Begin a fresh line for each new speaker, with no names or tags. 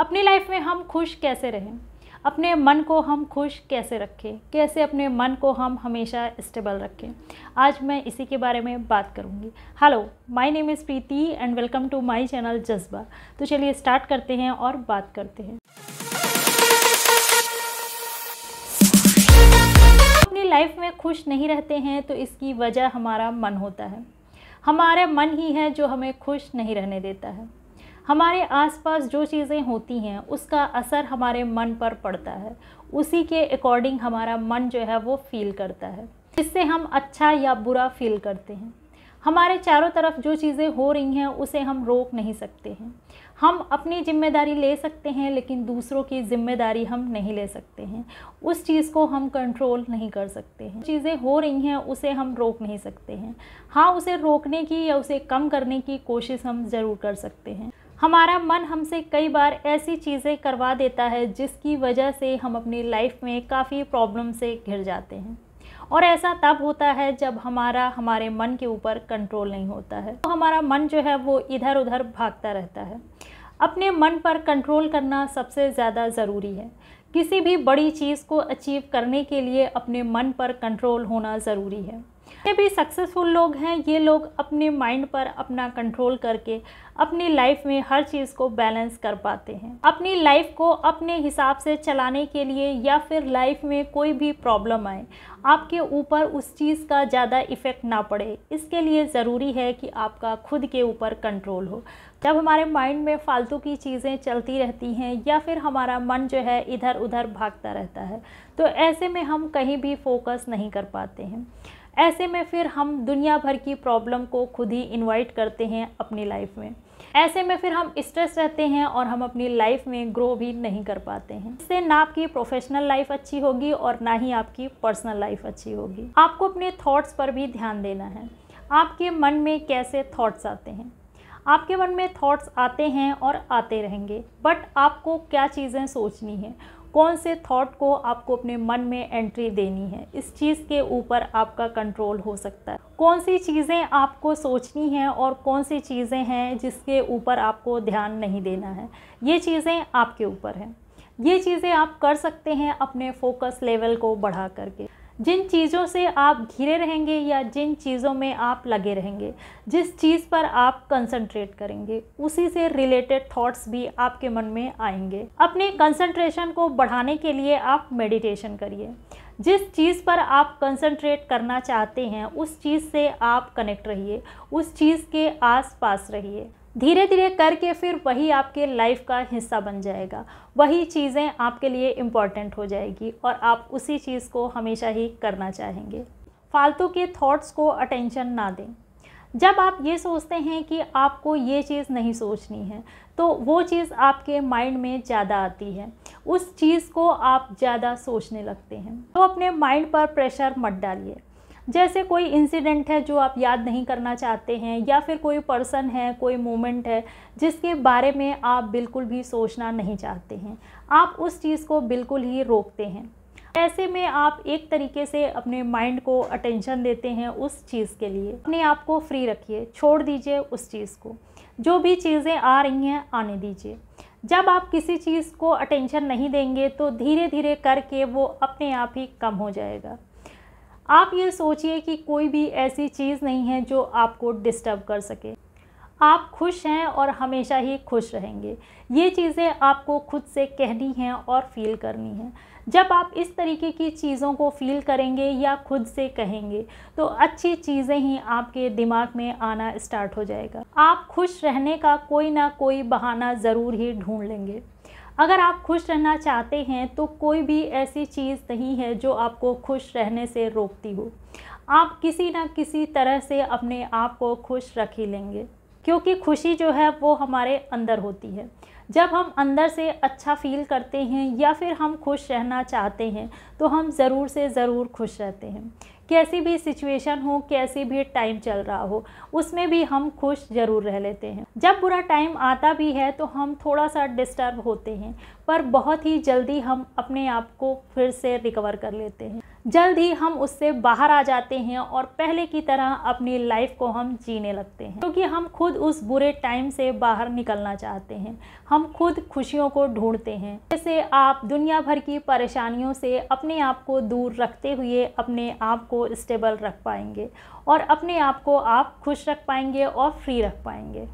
अपनी लाइफ में हम खुश कैसे रहें अपने मन को हम खुश कैसे रखें कैसे अपने मन को हम हमेशा स्टेबल रखें आज मैं इसी के बारे में बात करूंगी hello my name is Preeti and welcome to my channel Jazba तो चलिए स्टार्ट करते हैं और बात करते हैं अपनी लाइफ में खुश नहीं रहते हैं तो इसकी वजह हमारा मन होता है हमारा मन ही है जो हमें खुश नहीं रहने देता है हमारे आसपास जो चीज़ें होती हैं उसका असर हमारे मन पर पड़ता है उसी के अकॉर्डिंग हमारा मन जो है वो फील करता है जिससे हम अच्छा या बुरा फील करते हैं हमारे चारों तरफ जो चीज़ें हो रही हैं उसे हम रोक नहीं सकते हैं हम अपनी जिम्मेदारी ले सकते हैं लेकिन दूसरों की जिम्मेदारी हम नहीं ले सकते हैं उस चीज़ को हम कंट्रोल नहीं कर सकते हैं चीज़ें हो रही हैं उसे हम रोक नहीं सकते हैं हाँ उसे रोकने की या उसे कम करने की कोशिश हम ज़रूर कर सकते हैं हमारा मन हमसे कई बार ऐसी चीज़ें करवा देता है जिसकी वजह से हम अपनी लाइफ में काफ़ी प्रॉब्लम से घिर जाते हैं और ऐसा तब होता है जब हमारा हमारे मन के ऊपर कंट्रोल नहीं होता है तो हमारा मन जो है वो इधर उधर भागता रहता है अपने मन पर कंट्रोल करना सबसे ज़्यादा ज़रूरी है किसी भी बड़ी चीज़ को अचीव करने के लिए अपने मन पर कंट्रोल होना ज़रूरी है ये भी सक्सेसफुल लोग हैं ये लोग अपने माइंड पर अपना कंट्रोल करके अपनी लाइफ में हर चीज़ को बैलेंस कर पाते हैं अपनी लाइफ को अपने हिसाब से चलाने के लिए या फिर लाइफ में कोई भी प्रॉब्लम आए आपके ऊपर उस चीज़ का ज़्यादा इफ़ेक्ट ना पड़े इसके लिए ज़रूरी है कि आपका खुद के ऊपर कंट्रोल हो जब हमारे माइंड में फालतू की चीज़ें चलती रहती हैं या फिर हमारा मन जो है इधर उधर भागता रहता है तो ऐसे में हम कहीं भी फोकस नहीं कर पाते हैं ऐसे में फिर हम दुनिया भर की प्रॉब्लम को खुद ही इन्वाइट करते हैं अपनी लाइफ में ऐसे में फिर हम स्ट्रेस रहते हैं और हम अपनी लाइफ में ग्रो भी नहीं कर पाते हैं इससे ना आपकी प्रोफेशनल लाइफ अच्छी होगी और ना ही आपकी पर्सनल लाइफ अच्छी होगी आपको अपने थॉट्स पर भी ध्यान देना है आपके मन में कैसे थॉट्स आते हैं आपके मन में थॉट्स आते हैं और आते रहेंगे बट आपको क्या चीज़ें सोचनी है कौन से थॉट को आपको अपने मन में एंट्री देनी है इस चीज़ के ऊपर आपका कंट्रोल हो सकता है कौन सी चीज़ें आपको सोचनी हैं और कौन सी चीज़ें हैं जिसके ऊपर आपको ध्यान नहीं देना है ये चीज़ें आपके ऊपर हैं ये चीज़ें आप कर सकते हैं अपने फोकस लेवल को बढ़ा करके जिन चीज़ों से आप घिरे रहेंगे या जिन चीज़ों में आप लगे रहेंगे जिस चीज़ पर आप कंसंट्रेट करेंगे उसी से रिलेटेड थॉट्स भी आपके मन में आएंगे अपने कंसंट्रेशन को बढ़ाने के लिए आप मेडिटेशन करिए जिस चीज़ पर आप कंसंट्रेट करना चाहते हैं उस चीज़ से आप कनेक्ट रहिए उस चीज़ के आसपास रहिए धीरे धीरे करके फिर वही आपके लाइफ का हिस्सा बन जाएगा वही चीज़ें आपके लिए इम्पॉर्टेंट हो जाएगी और आप उसी चीज़ को हमेशा ही करना चाहेंगे फालतू के थॉट्स को अटेंशन ना दें जब आप ये सोचते हैं कि आपको ये चीज़ नहीं सोचनी है तो वो चीज़ आपके माइंड में ज़्यादा आती है उस चीज़ को आप ज़्यादा सोचने लगते हैं तो अपने माइंड पर प्रेशर मत डालिए जैसे कोई इंसिडेंट है जो आप याद नहीं करना चाहते हैं या फिर कोई पर्सन है कोई मोमेंट है जिसके बारे में आप बिल्कुल भी सोचना नहीं चाहते हैं आप उस चीज़ को बिल्कुल ही रोकते हैं ऐसे में आप एक तरीके से अपने माइंड को अटेंशन देते हैं उस चीज़ के लिए अपने आप को फ्री रखिए छोड़ दीजिए उस चीज़ को जो भी चीज़ें आ रही हैं आने दीजिए जब आप किसी चीज़ को अटेंशन नहीं देंगे तो धीरे धीरे करके वो अपने आप ही कम हो जाएगा आप ये सोचिए कि कोई भी ऐसी चीज़ नहीं है जो आपको डिस्टर्ब कर सके आप खुश हैं और हमेशा ही खुश रहेंगे ये चीज़ें आपको खुद से कहनी हैं और फील करनी है जब आप इस तरीके की चीज़ों को फील करेंगे या खुद से कहेंगे तो अच्छी चीज़ें ही आपके दिमाग में आना स्टार्ट हो जाएगा आप खुश रहने का कोई ना कोई बहाना ज़रूर ही ढूंढ लेंगे अगर आप खुश रहना चाहते हैं तो कोई भी ऐसी चीज़ नहीं है जो आपको खुश रहने से रोकती हो आप किसी ना किसी तरह से अपने आप को खुश रख ही लेंगे क्योंकि खुशी जो है वो हमारे अंदर होती है जब हम अंदर से अच्छा फील करते हैं या फिर हम खुश रहना चाहते हैं तो हम ज़रूर से ज़रूर खुश रहते हैं कैसी भी सिचुएशन हो कैसी भी टाइम चल रहा हो उसमें भी हम खुश ज़रूर रह लेते हैं जब बुरा टाइम आता भी है तो हम थोड़ा सा डिस्टर्ब होते हैं पर बहुत ही जल्दी हम अपने आप को फिर से रिकवर कर लेते हैं जल्द ही हम उससे बाहर आ जाते हैं और पहले की तरह अपनी लाइफ को हम जीने लगते हैं क्योंकि हम खुद उस बुरे टाइम से बाहर निकलना चाहते हैं हम खुद खुशियों को ढूंढते हैं जैसे आप दुनिया भर की परेशानियों से अपने आप को दूर रखते हुए अपने आप को स्टेबल रख पाएंगे और अपने आप को आप खुश रख पाएंगे और फ्री रख पाएंगे